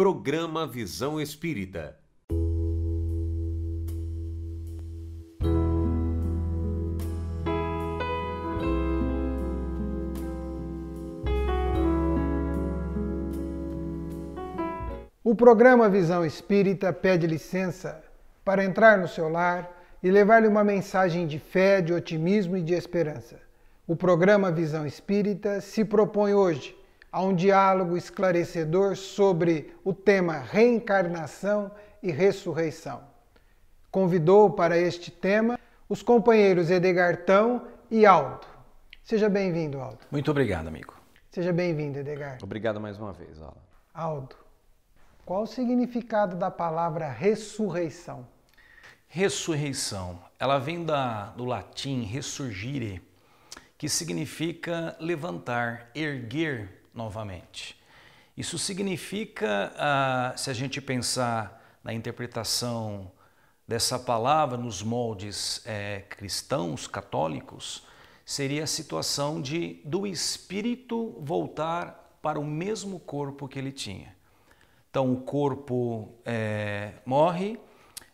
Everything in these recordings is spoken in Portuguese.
Programa Visão Espírita. O programa Visão Espírita pede licença para entrar no seu lar e levar-lhe uma mensagem de fé, de otimismo e de esperança. O programa Visão Espírita se propõe hoje a um diálogo esclarecedor sobre o tema reencarnação e ressurreição. Convidou para este tema os companheiros Edegartão e Aldo. Seja bem-vindo, Aldo. Muito obrigado, amigo. Seja bem-vindo, Edgar. Obrigado mais uma vez, Aldo. Aldo, qual o significado da palavra ressurreição? Ressurreição, ela vem da, do latim ressurgire, que significa levantar, erguer novamente. Isso significa, ah, se a gente pensar na interpretação dessa palavra nos moldes é, cristãos, católicos, seria a situação de do espírito voltar para o mesmo corpo que ele tinha. Então o corpo é, morre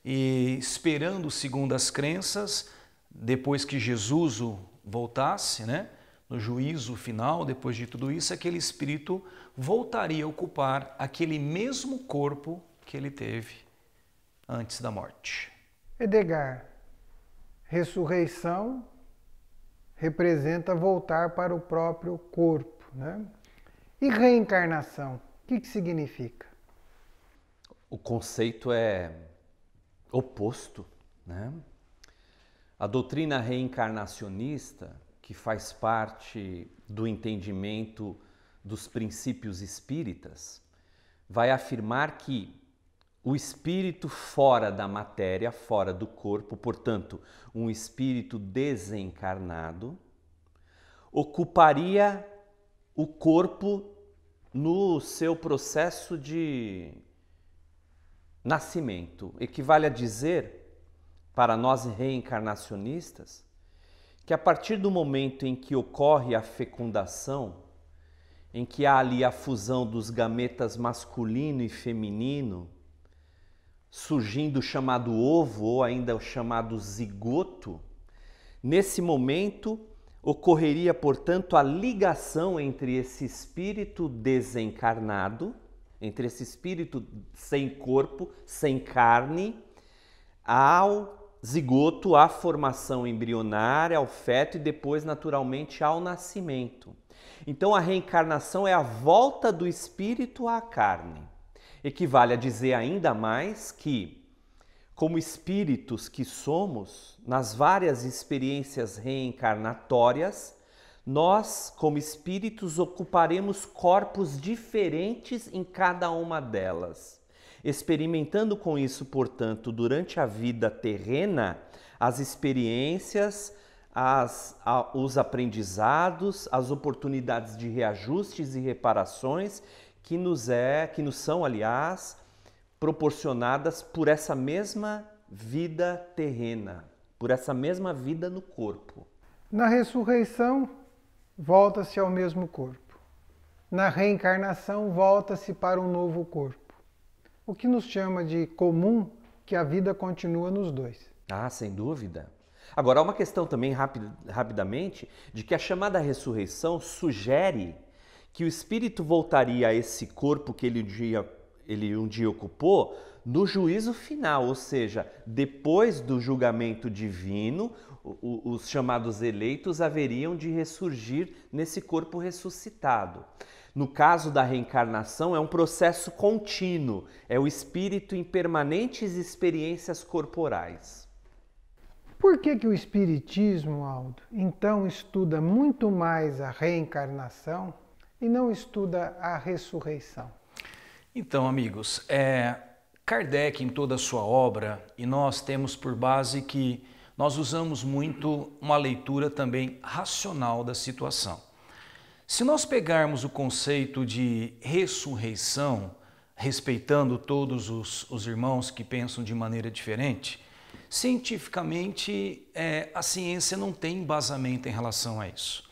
e esperando segundo as crenças, depois que Jesus o voltasse, né? no juízo final, depois de tudo isso, aquele espírito voltaria a ocupar aquele mesmo corpo que ele teve antes da morte. Edgar, ressurreição representa voltar para o próprio corpo, né? E reencarnação, o que, que significa? O conceito é oposto, né? A doutrina reencarnacionista que faz parte do entendimento dos princípios espíritas, vai afirmar que o espírito fora da matéria, fora do corpo, portanto, um espírito desencarnado, ocuparia o corpo no seu processo de nascimento. Equivale a dizer, para nós reencarnacionistas, que a partir do momento em que ocorre a fecundação, em que há ali a fusão dos gametas masculino e feminino, surgindo o chamado ovo ou ainda o chamado zigoto, nesse momento ocorreria, portanto, a ligação entre esse espírito desencarnado, entre esse espírito sem corpo, sem carne, ao zigoto à formação embrionária, ao feto e depois, naturalmente, ao nascimento. Então, a reencarnação é a volta do espírito à carne. Equivale a dizer ainda mais que, como espíritos que somos, nas várias experiências reencarnatórias, nós, como espíritos, ocuparemos corpos diferentes em cada uma delas. Experimentando com isso, portanto, durante a vida terrena, as experiências, as, a, os aprendizados, as oportunidades de reajustes e reparações que nos é, que nos são, aliás, proporcionadas por essa mesma vida terrena, por essa mesma vida no corpo. Na ressurreição, volta-se ao mesmo corpo. Na reencarnação, volta-se para um novo corpo o que nos chama de comum que a vida continua nos dois. Ah, sem dúvida. Agora, há uma questão também, rapid, rapidamente, de que a chamada ressurreição sugere que o espírito voltaria a esse corpo que ele um dia, ele um dia ocupou no juízo final, ou seja, depois do julgamento divino, os chamados eleitos haveriam de ressurgir nesse corpo ressuscitado. No caso da reencarnação, é um processo contínuo, é o espírito em permanentes experiências corporais. Por que, que o Espiritismo, Aldo, então estuda muito mais a reencarnação e não estuda a ressurreição? Então, amigos, é, Kardec, em toda a sua obra, e nós temos por base que nós usamos muito uma leitura também racional da situação. Se nós pegarmos o conceito de ressurreição, respeitando todos os, os irmãos que pensam de maneira diferente, cientificamente é, a ciência não tem embasamento em relação a isso.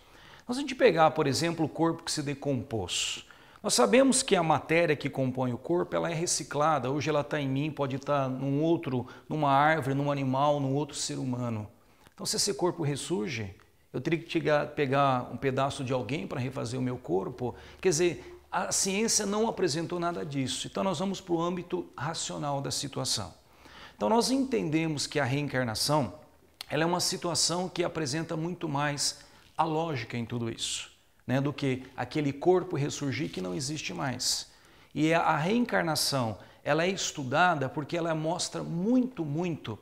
Nós a gente pegar, por exemplo, o corpo que se decompôs. Nós sabemos que a matéria que compõe o corpo ela é reciclada. Hoje ela está em mim, pode estar tá num outro, numa árvore, num animal, num outro ser humano. Então, se esse corpo ressurge, eu teria que pegar um pedaço de alguém para refazer o meu corpo. Quer dizer, a ciência não apresentou nada disso. Então nós vamos para o âmbito racional da situação. Então nós entendemos que a reencarnação ela é uma situação que apresenta muito mais a lógica em tudo isso, né, do que aquele corpo ressurgir que não existe mais. E a reencarnação ela é estudada porque ela mostra muito, muito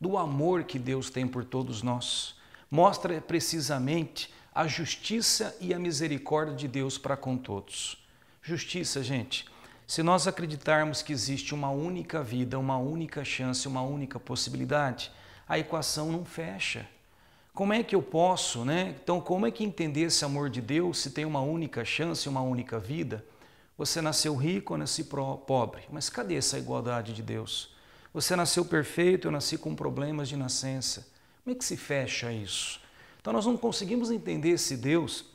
do amor que Deus tem por todos nós mostra precisamente a justiça e a misericórdia de Deus para com todos. Justiça, gente, se nós acreditarmos que existe uma única vida, uma única chance, uma única possibilidade, a equação não fecha. Como é que eu posso, né? Então, como é que entender esse amor de Deus se tem uma única chance, uma única vida? Você nasceu rico, eu nasci pobre. Mas cadê essa igualdade de Deus? Você nasceu perfeito, eu nasci com problemas de nascença. Como é que se fecha isso? Então nós não conseguimos entender esse Deus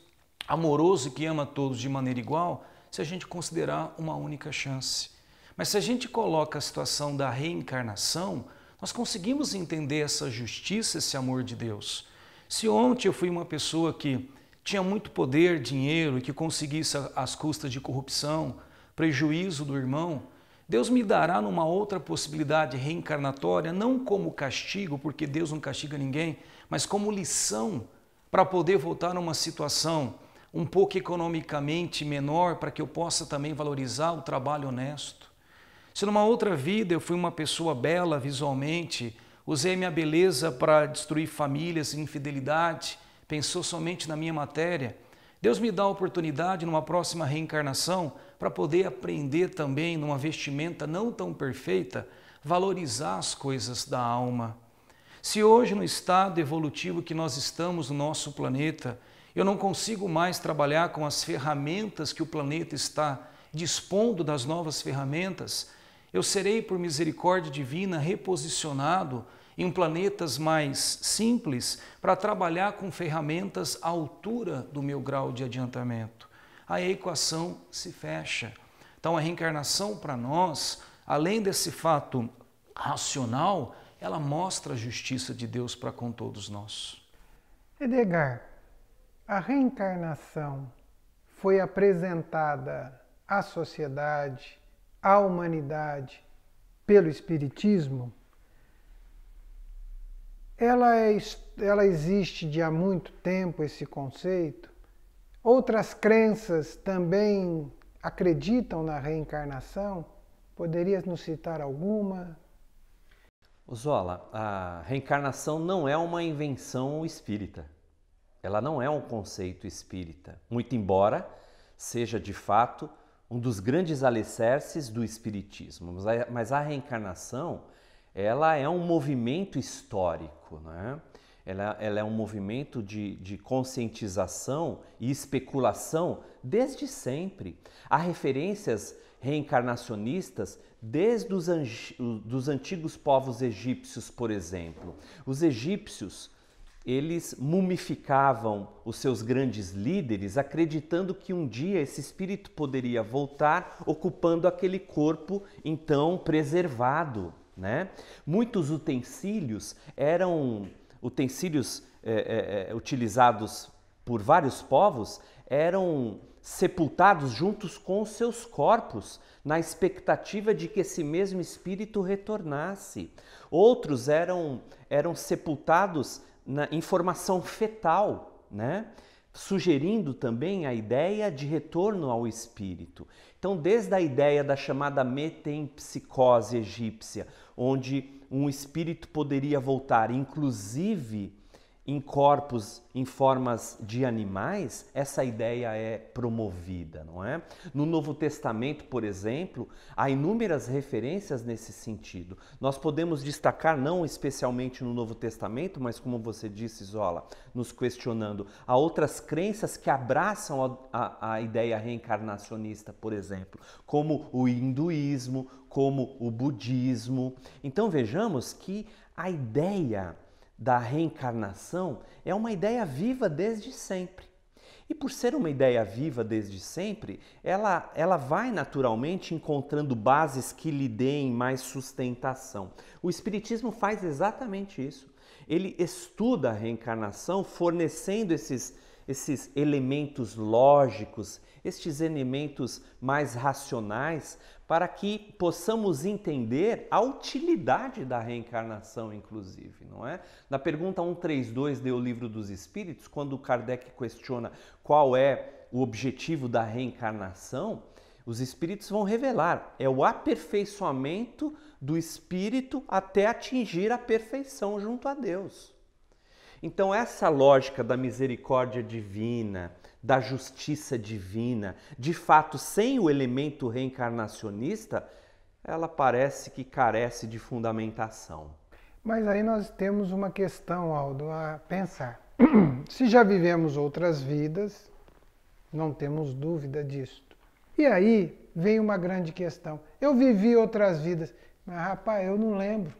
amoroso que ama todos de maneira igual se a gente considerar uma única chance. Mas se a gente coloca a situação da reencarnação, nós conseguimos entender essa justiça, esse amor de Deus. Se ontem eu fui uma pessoa que tinha muito poder, dinheiro e que conseguisse as custas de corrupção, prejuízo do irmão, Deus me dará numa outra possibilidade reencarnatória, não como castigo, porque Deus não castiga ninguém, mas como lição para poder voltar numa situação um pouco economicamente menor, para que eu possa também valorizar o trabalho honesto. Se numa outra vida eu fui uma pessoa bela visualmente, usei minha beleza para destruir famílias, infidelidade, pensou somente na minha matéria, Deus me dá a oportunidade numa próxima reencarnação para poder aprender também, numa vestimenta não tão perfeita, valorizar as coisas da alma. Se hoje, no estado evolutivo que nós estamos no nosso planeta, eu não consigo mais trabalhar com as ferramentas que o planeta está dispondo das novas ferramentas, eu serei, por misericórdia divina, reposicionado em planetas mais simples para trabalhar com ferramentas à altura do meu grau de adiantamento a equação se fecha. Então a reencarnação para nós, além desse fato racional, ela mostra a justiça de Deus para com todos nós. Edgar, a reencarnação foi apresentada à sociedade, à humanidade, pelo Espiritismo? Ela, é, ela existe de há muito tempo, esse conceito? outras crenças também acreditam na reencarnação? Poderias nos citar alguma? Zola, a reencarnação não é uma invenção espírita. Ela não é um conceito espírita, muito embora seja de fato um dos grandes alicerces do espiritismo. Mas a, mas a reencarnação, ela é um movimento histórico, né? Ela, ela é um movimento de, de conscientização e especulação desde sempre. Há referências reencarnacionistas desde os dos antigos povos egípcios, por exemplo. Os egípcios, eles mumificavam os seus grandes líderes acreditando que um dia esse espírito poderia voltar ocupando aquele corpo então preservado. Né? Muitos utensílios eram utensílios é, é, é, utilizados por vários povos, eram sepultados juntos com seus corpos, na expectativa de que esse mesmo espírito retornasse. Outros eram, eram sepultados na, em formação fetal, né? sugerindo também a ideia de retorno ao espírito. Então, desde a ideia da chamada metempsicose egípcia, onde um espírito poderia voltar, inclusive em corpos em formas de animais, essa ideia é promovida, não é? No Novo Testamento, por exemplo, há inúmeras referências nesse sentido. Nós podemos destacar, não especialmente no Novo Testamento, mas como você disse, Zola, nos questionando, há outras crenças que abraçam a, a, a ideia reencarnacionista, por exemplo, como o hinduísmo, como o budismo. Então vejamos que a ideia da reencarnação é uma ideia viva desde sempre. E por ser uma ideia viva desde sempre, ela, ela vai naturalmente encontrando bases que lhe deem mais sustentação. O Espiritismo faz exatamente isso. Ele estuda a reencarnação fornecendo esses, esses elementos lógicos, estes elementos mais racionais para que possamos entender a utilidade da reencarnação, inclusive, não é? Na pergunta 132 do Livro dos Espíritos, quando Kardec questiona qual é o objetivo da reencarnação, os espíritos vão revelar, é o aperfeiçoamento do espírito até atingir a perfeição junto a Deus. Então, essa lógica da misericórdia divina, da justiça divina. De fato, sem o elemento reencarnacionista, ela parece que carece de fundamentação. Mas aí nós temos uma questão, Aldo, a pensar. Se já vivemos outras vidas, não temos dúvida disso. E aí vem uma grande questão. Eu vivi outras vidas, mas rapaz, eu não lembro.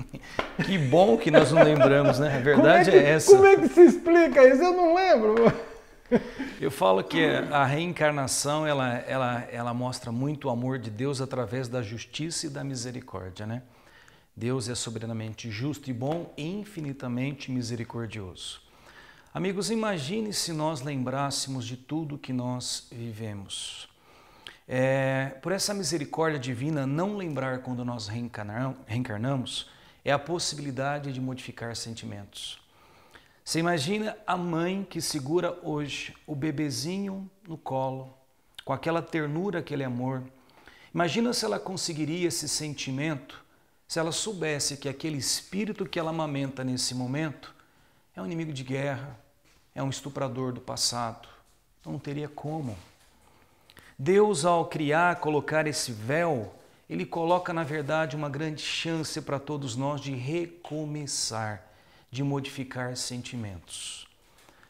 que bom que nós não lembramos, né? A é verdade é, que, é essa. Como é que se explica isso? Eu não lembro. Eu falo que a reencarnação ela, ela, ela mostra muito o amor de Deus através da justiça e da misericórdia, né? Deus é soberanamente justo e bom e infinitamente misericordioso. Amigos, imagine se nós lembrássemos de tudo que nós vivemos. É, por essa misericórdia divina, não lembrar quando nós reencarnamos é a possibilidade de modificar sentimentos. Você imagina a mãe que segura hoje o bebezinho no colo, com aquela ternura, aquele amor. Imagina se ela conseguiria esse sentimento se ela soubesse que aquele espírito que ela amamenta nesse momento é um inimigo de guerra, é um estuprador do passado. Então, não teria como. Deus, ao criar, colocar esse véu, ele coloca, na verdade, uma grande chance para todos nós de recomeçar de modificar sentimentos.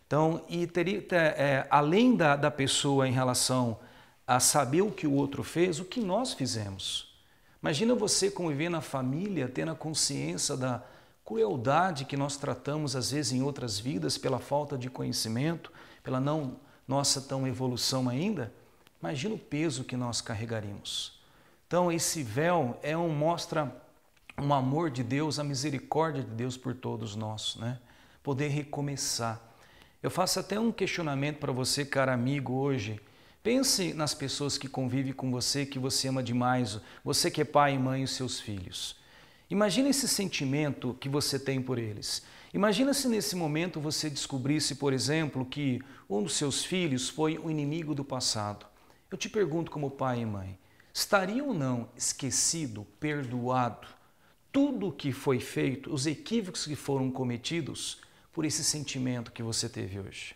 Então, e teria, é, além da, da pessoa em relação a saber o que o outro fez, o que nós fizemos. Imagina você conviver na família, tendo a consciência da crueldade que nós tratamos, às vezes, em outras vidas, pela falta de conhecimento, pela não nossa tão evolução ainda. Imagina o peso que nós carregaríamos. Então, esse véu é um mostra o amor de Deus, a misericórdia de Deus por todos nós, né? Poder recomeçar. Eu faço até um questionamento para você, cara amigo, hoje. Pense nas pessoas que convivem com você, que você ama demais, você que é pai e mãe e seus filhos. Imagina esse sentimento que você tem por eles. Imagina se nesse momento você descobrisse, por exemplo, que um dos seus filhos foi um inimigo do passado. Eu te pergunto como pai e mãe, estaria ou não esquecido, perdoado, tudo o que foi feito, os equívocos que foram cometidos por esse sentimento que você teve hoje?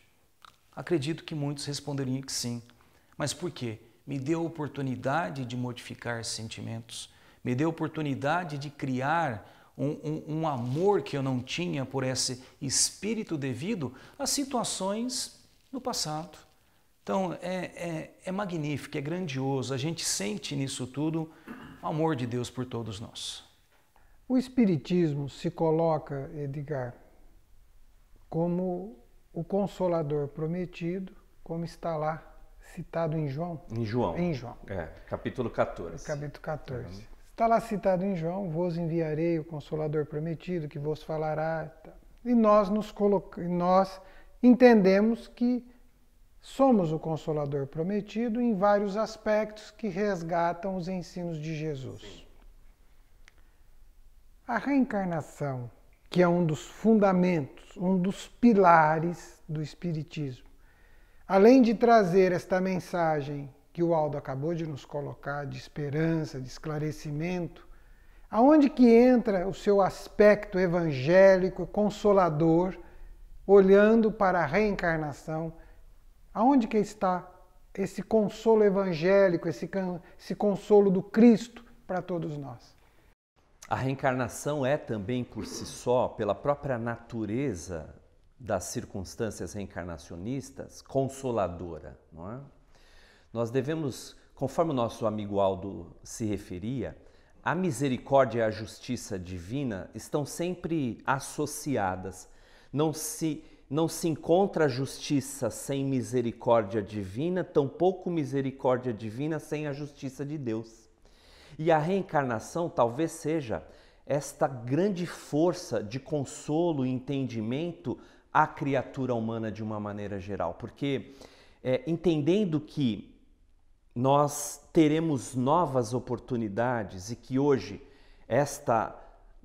Acredito que muitos responderiam que sim. Mas por quê? Me deu a oportunidade de modificar sentimentos, me deu a oportunidade de criar um, um, um amor que eu não tinha por esse espírito devido a situações do passado. Então é, é, é magnífico, é grandioso, a gente sente nisso tudo o amor de Deus por todos nós. O Espiritismo se coloca, Edgar, como o Consolador prometido, como está lá citado em João. Em João. Em João. É, capítulo 14. Capítulo 14. Uhum. Está lá citado em João: Vos enviarei o Consolador prometido, que vos falará. Tá. E nós, nos coloc... nós entendemos que somos o Consolador prometido em vários aspectos que resgatam os ensinos de Jesus. Sim. A reencarnação, que é um dos fundamentos, um dos pilares do Espiritismo, além de trazer esta mensagem que o Aldo acabou de nos colocar, de esperança, de esclarecimento, aonde que entra o seu aspecto evangélico, consolador, olhando para a reencarnação, aonde que está esse consolo evangélico, esse, esse consolo do Cristo para todos nós? A reencarnação é também por si só, pela própria natureza das circunstâncias reencarnacionistas, consoladora, não é? Nós devemos, conforme o nosso amigo Aldo se referia, a misericórdia e a justiça divina estão sempre associadas. Não se não se encontra justiça sem misericórdia divina, tampouco misericórdia divina sem a justiça de Deus. E a reencarnação talvez seja esta grande força de consolo e entendimento à criatura humana de uma maneira geral, porque é, entendendo que nós teremos novas oportunidades e que hoje esta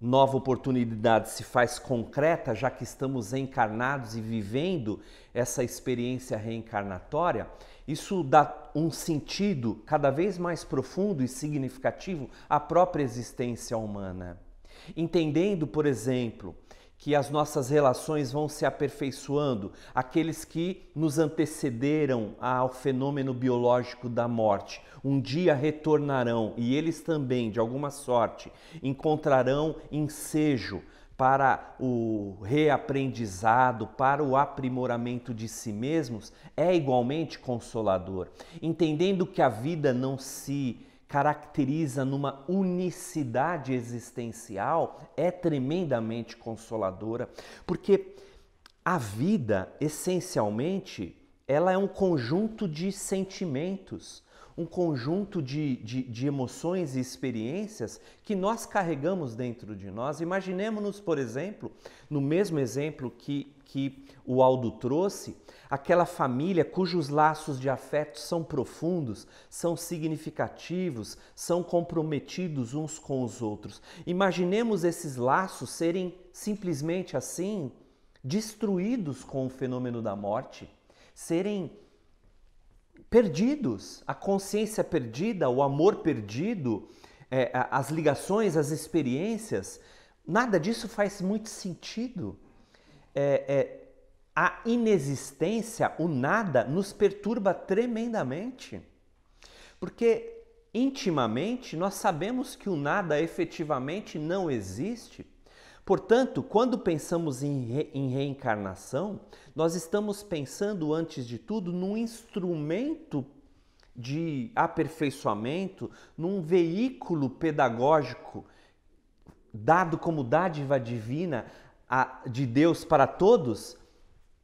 nova oportunidade se faz concreta, já que estamos encarnados e vivendo essa experiência reencarnatória, isso dá um sentido cada vez mais profundo e significativo à própria existência humana. Entendendo, por exemplo, que as nossas relações vão se aperfeiçoando, aqueles que nos antecederam ao fenômeno biológico da morte, um dia retornarão e eles também, de alguma sorte, encontrarão ensejo para o reaprendizado, para o aprimoramento de si mesmos, é igualmente consolador, entendendo que a vida não se caracteriza numa unicidade existencial, é tremendamente consoladora, porque a vida, essencialmente, ela é um conjunto de sentimentos, um conjunto de, de, de emoções e experiências que nós carregamos dentro de nós. Imaginemos-nos, por exemplo, no mesmo exemplo que, que o Aldo trouxe, aquela família cujos laços de afeto são profundos, são significativos, são comprometidos uns com os outros. Imaginemos esses laços serem simplesmente assim destruídos com o fenômeno da morte, serem perdidos, a consciência perdida, o amor perdido, é, as ligações, as experiências, nada disso faz muito sentido. É, é, a inexistência, o nada, nos perturba tremendamente. Porque intimamente nós sabemos que o nada efetivamente não existe, Portanto, quando pensamos em, re em reencarnação, nós estamos pensando, antes de tudo, num instrumento de aperfeiçoamento, num veículo pedagógico dado como dádiva divina a, de Deus para todos,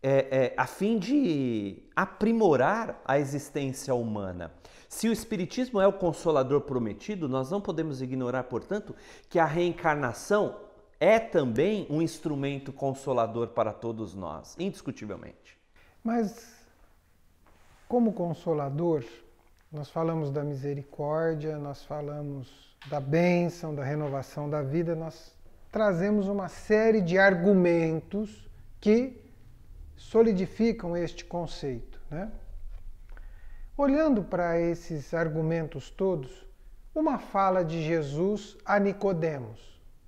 é, é, a fim de aprimorar a existência humana. Se o Espiritismo é o consolador prometido, nós não podemos ignorar, portanto, que a reencarnação é também um instrumento consolador para todos nós, indiscutivelmente. Mas, como consolador, nós falamos da misericórdia, nós falamos da bênção, da renovação da vida, nós trazemos uma série de argumentos que solidificam este conceito. Né? Olhando para esses argumentos todos, uma fala de Jesus a Nicodemos,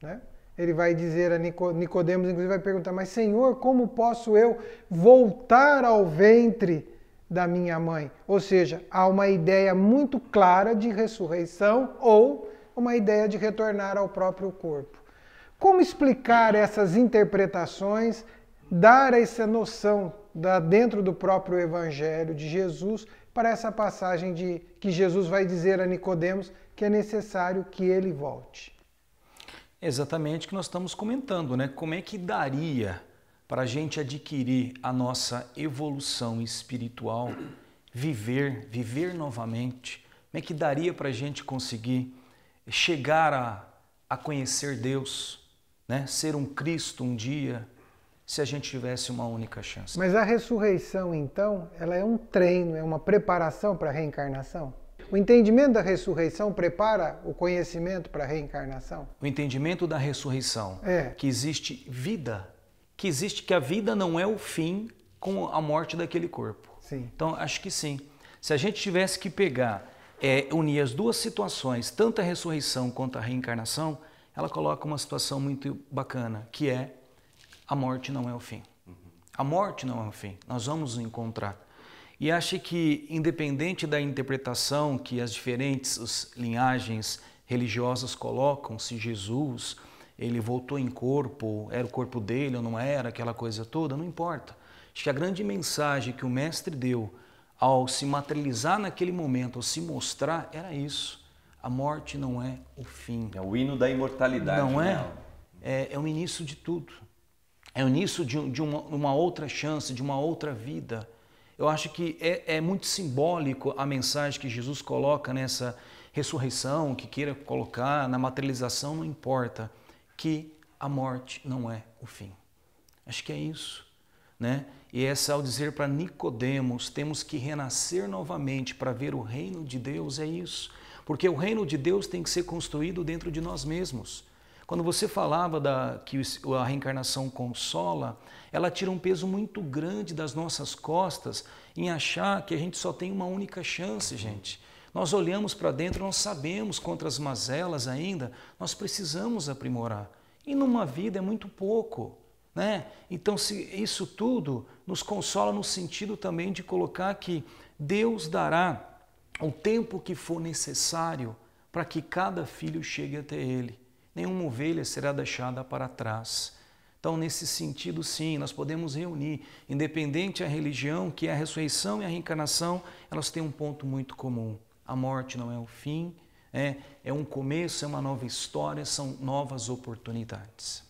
né? Ele vai dizer a Nicodemos, inclusive vai perguntar: "Mas Senhor, como posso eu voltar ao ventre da minha mãe?" Ou seja, há uma ideia muito clara de ressurreição ou uma ideia de retornar ao próprio corpo. Como explicar essas interpretações, dar essa noção da, dentro do próprio evangelho de Jesus para essa passagem de que Jesus vai dizer a Nicodemos que é necessário que ele volte? Exatamente o que nós estamos comentando, né? Como é que daria para a gente adquirir a nossa evolução espiritual, viver, viver novamente? Como é que daria para a gente conseguir chegar a, a conhecer Deus, né? ser um Cristo um dia, se a gente tivesse uma única chance? Mas a ressurreição, então, ela é um treino, é uma preparação para a reencarnação? O entendimento da ressurreição prepara o conhecimento para a reencarnação? O entendimento da ressurreição, é. que existe vida, que existe que a vida não é o fim com a morte daquele corpo. Sim. Então, acho que sim. Se a gente tivesse que pegar, é, unir as duas situações, tanto a ressurreição quanto a reencarnação, ela coloca uma situação muito bacana, que é a morte não é o fim. Uhum. A morte não é o fim. Nós vamos nos encontrar. E acho que, independente da interpretação que as diferentes linhagens religiosas colocam, se Jesus ele voltou em corpo, era o corpo dele ou não era, aquela coisa toda, não importa. Acho que a grande mensagem que o Mestre deu ao se materializar naquele momento, ao se mostrar, era isso. A morte não é o fim. É o hino da imortalidade. Não é, né? é? É, o início de tudo. É o início de, de uma, uma outra chance, de uma outra vida eu acho que é, é muito simbólico a mensagem que Jesus coloca nessa ressurreição, que queira colocar na materialização, não importa, que a morte não é o fim. Acho que é isso, né? E essa ao dizer para Nicodemos, temos que renascer novamente para ver o reino de Deus, é isso. Porque o reino de Deus tem que ser construído dentro de nós mesmos. Quando você falava da, que a reencarnação consola, ela tira um peso muito grande das nossas costas em achar que a gente só tem uma única chance, gente. Nós olhamos para dentro, nós sabemos contra as mazelas ainda, nós precisamos aprimorar. E numa vida é muito pouco. Né? Então, isso tudo nos consola no sentido também de colocar que Deus dará o tempo que for necessário para que cada filho chegue até Ele nenhuma ovelha será deixada para trás. Então, nesse sentido, sim, nós podemos reunir, independente a religião, que é a ressurreição e a reencarnação, elas têm um ponto muito comum. A morte não é o fim, é, é um começo, é uma nova história, são novas oportunidades.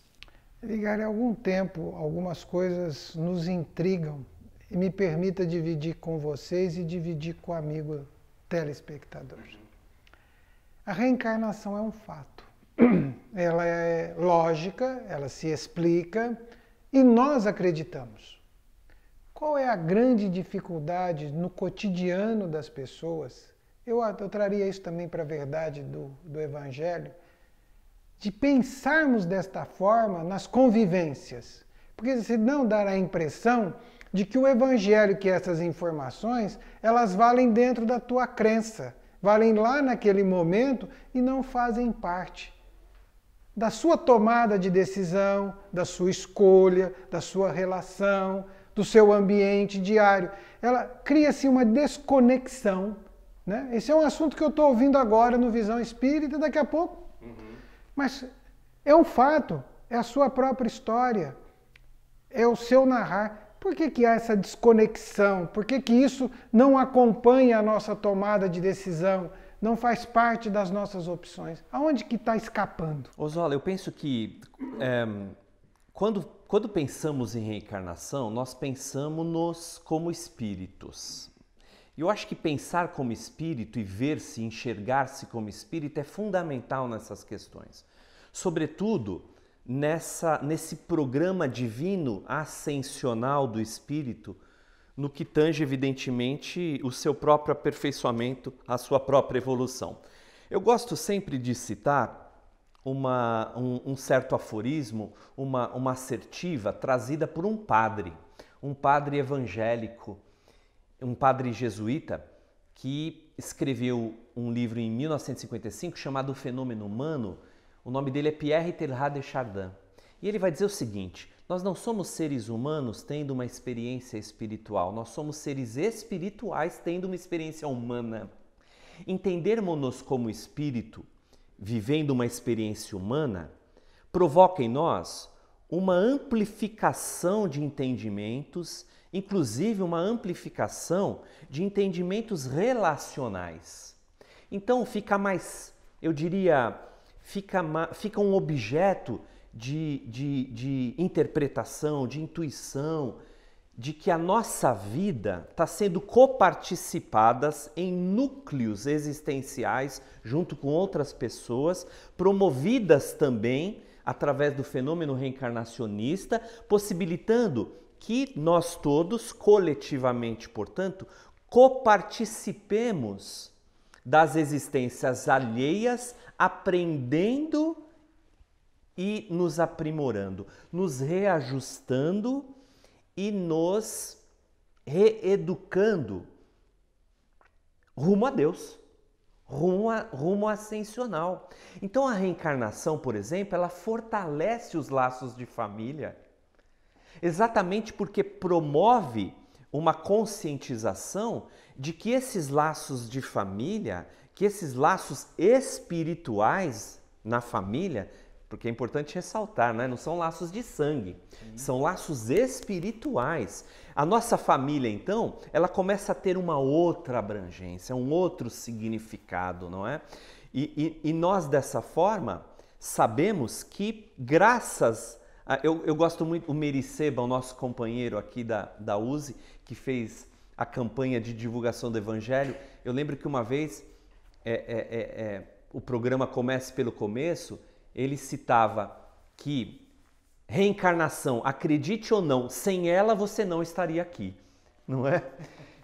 Ligar. há algum tempo, algumas coisas nos intrigam. E me permita dividir com vocês e dividir com o amigo telespectador. A reencarnação é um fato. ela é lógica, ela se explica e nós acreditamos. Qual é a grande dificuldade no cotidiano das pessoas? Eu, eu traria isso também para a verdade do, do Evangelho, de pensarmos desta forma nas convivências. Porque senão dar a impressão de que o Evangelho, que essas informações, elas valem dentro da tua crença, valem lá naquele momento e não fazem parte da sua tomada de decisão, da sua escolha, da sua relação, do seu ambiente diário. Ela cria-se uma desconexão. Né? Esse é um assunto que eu estou ouvindo agora no Visão Espírita, daqui a pouco. Uhum. Mas é um fato, é a sua própria história, é o seu narrar. Por que, que há essa desconexão? Por que, que isso não acompanha a nossa tomada de decisão? não faz parte das nossas opções? Aonde que está escapando? Osola, eu penso que é, quando, quando pensamos em reencarnação, nós pensamos-nos como espíritos. E eu acho que pensar como espírito e ver-se, enxergar-se como espírito é fundamental nessas questões. Sobretudo nessa, nesse programa divino ascensional do espírito no que tange, evidentemente, o seu próprio aperfeiçoamento, a sua própria evolução. Eu gosto sempre de citar uma, um, um, certo aforismo, uma, uma assertiva trazida por um padre, um padre evangélico, um padre jesuíta, que escreveu um livro em 1955 chamado O Fenômeno Humano. O nome dele é Pierre Teilhard de Chardin. E ele vai dizer o seguinte: nós não somos seres humanos tendo uma experiência espiritual, nós somos seres espirituais tendo uma experiência humana. Entendermos-nos como espírito, vivendo uma experiência humana, provoca em nós uma amplificação de entendimentos, inclusive uma amplificação de entendimentos relacionais. Então fica mais, eu diria, fica, fica um objeto de, de, de interpretação, de intuição, de que a nossa vida está sendo coparticipadas em núcleos existenciais junto com outras pessoas, promovidas também através do fenômeno reencarnacionista, possibilitando que nós todos, coletivamente, portanto, coparticipemos das existências alheias, aprendendo e nos aprimorando, nos reajustando e nos reeducando rumo a Deus, rumo, a, rumo ascensional. Então a reencarnação, por exemplo, ela fortalece os laços de família, exatamente porque promove uma conscientização de que esses laços de família, que esses laços espirituais na família porque é importante ressaltar, né? não são laços de sangue, Sim. são laços espirituais. A nossa família, então, ela começa a ter uma outra abrangência, um outro significado, não é? E, e, e nós, dessa forma, sabemos que, graças a. Eu, eu gosto muito, o Mericeba, o nosso companheiro aqui da, da USE, que fez a campanha de divulgação do Evangelho, eu lembro que uma vez é, é, é, é o programa Comece pelo Começo ele citava que reencarnação, acredite ou não, sem ela você não estaria aqui, não é?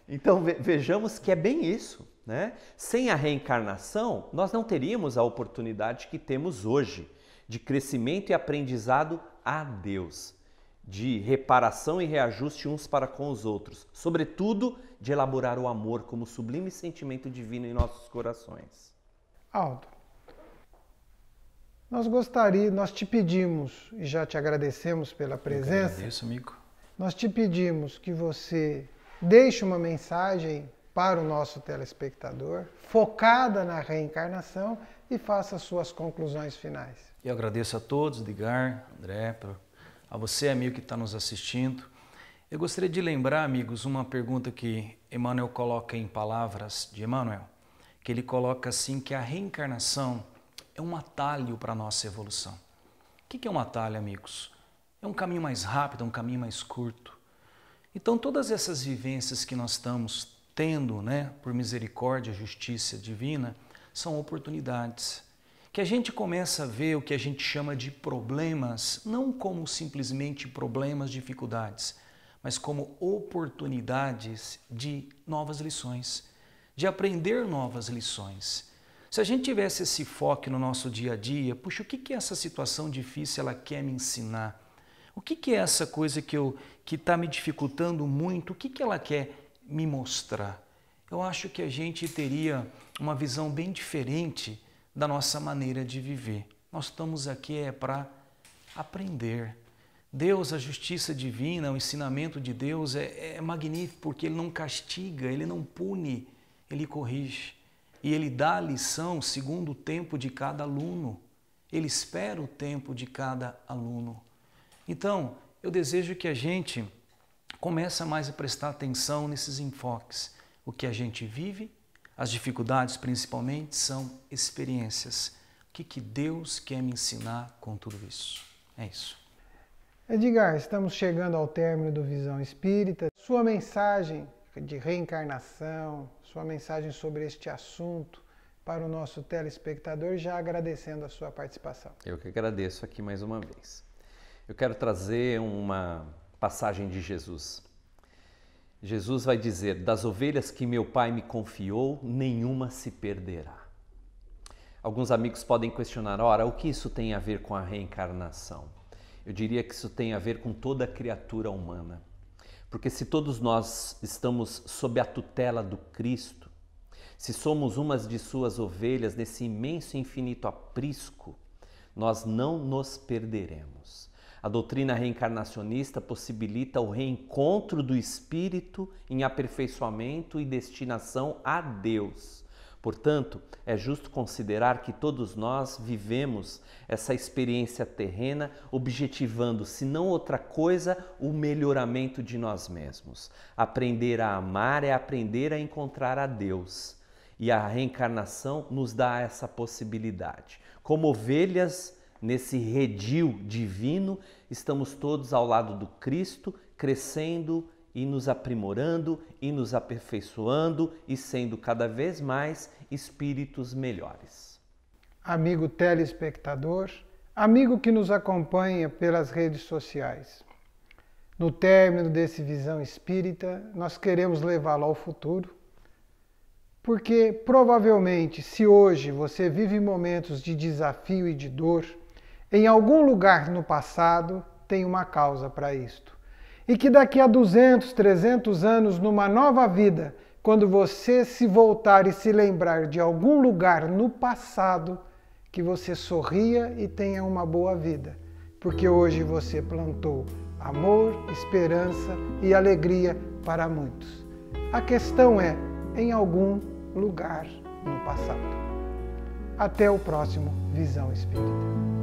Então vejamos que é bem isso, né? Sem a reencarnação, nós não teríamos a oportunidade que temos hoje de crescimento e aprendizado a Deus, de reparação e reajuste uns para com os outros, sobretudo de elaborar o amor como sublime sentimento divino em nossos corações. Aldo, nós gostaríamos, nós te pedimos e já te agradecemos pela presença. Eu agradeço, amigo. Nós te pedimos que você deixe uma mensagem para o nosso telespectador, focada na reencarnação e faça suas conclusões finais. Eu agradeço a todos, Digar, André, a você, amigo que está nos assistindo. Eu gostaria de lembrar, amigos, uma pergunta que Emmanuel coloca em palavras de Emmanuel, que ele coloca assim que a reencarnação é um atalho para a nossa evolução. O que é um atalho, amigos? É um caminho mais rápido, é um caminho mais curto. Então, todas essas vivências que nós estamos tendo, né, por misericórdia, justiça divina, são oportunidades. Que a gente começa a ver o que a gente chama de problemas, não como simplesmente problemas, dificuldades, mas como oportunidades de novas lições, de aprender novas lições se a gente tivesse esse foco no nosso dia a dia, puxa, o que, que essa situação difícil ela quer me ensinar? O que, que é essa coisa que eu que está me dificultando muito? O que, que ela quer me mostrar? Eu acho que a gente teria uma visão bem diferente da nossa maneira de viver. Nós estamos aqui é para aprender. Deus, a justiça divina, o ensinamento de Deus é, é magnífico porque ele não castiga, ele não pune, ele corrige e ele dá a lição segundo o tempo de cada aluno. Ele espera o tempo de cada aluno. Então, eu desejo que a gente comece mais a prestar atenção nesses enfoques. O que a gente vive, as dificuldades principalmente, são experiências. O que, que Deus quer me ensinar com tudo isso? É isso. Edgar, estamos chegando ao término do Visão Espírita. Sua mensagem de reencarnação, sua mensagem sobre este assunto para o nosso telespectador, já agradecendo a sua participação. Eu que agradeço aqui mais uma vez. Eu quero trazer uma passagem de Jesus. Jesus vai dizer: Das ovelhas que meu pai me confiou, nenhuma se perderá. Alguns amigos podem questionar: ora, o que isso tem a ver com a reencarnação? Eu diria que isso tem a ver com toda criatura humana. Porque se todos nós estamos sob a tutela do Cristo, se somos umas de suas ovelhas nesse imenso e infinito aprisco, nós não nos perderemos. A doutrina reencarnacionista possibilita o reencontro do espírito em aperfeiçoamento e destinação a Deus, Portanto, é justo considerar que todos nós vivemos essa experiência terrena, objetivando, se não outra coisa, o melhoramento de nós mesmos. Aprender a amar é aprender a encontrar a Deus. E a reencarnação nos dá essa possibilidade. Como ovelhas nesse redil divino, estamos todos ao lado do Cristo, crescendo e nos aprimorando e nos aperfeiçoando e sendo cada vez mais espíritos melhores. Amigo telespectador, amigo que nos acompanha pelas redes sociais. No término desse visão espírita, nós queremos levá-lo ao futuro, porque provavelmente, se hoje você vive momentos de desafio e de dor, em algum lugar no passado tem uma causa para isto e que daqui a 200, 300 anos, numa nova vida, quando você se voltar e se lembrar de algum lugar no passado, que você sorria e tenha uma boa vida, porque hoje você plantou amor, esperança e alegria para muitos. A questão é em algum lugar no passado. Até o próximo Visão Espírita.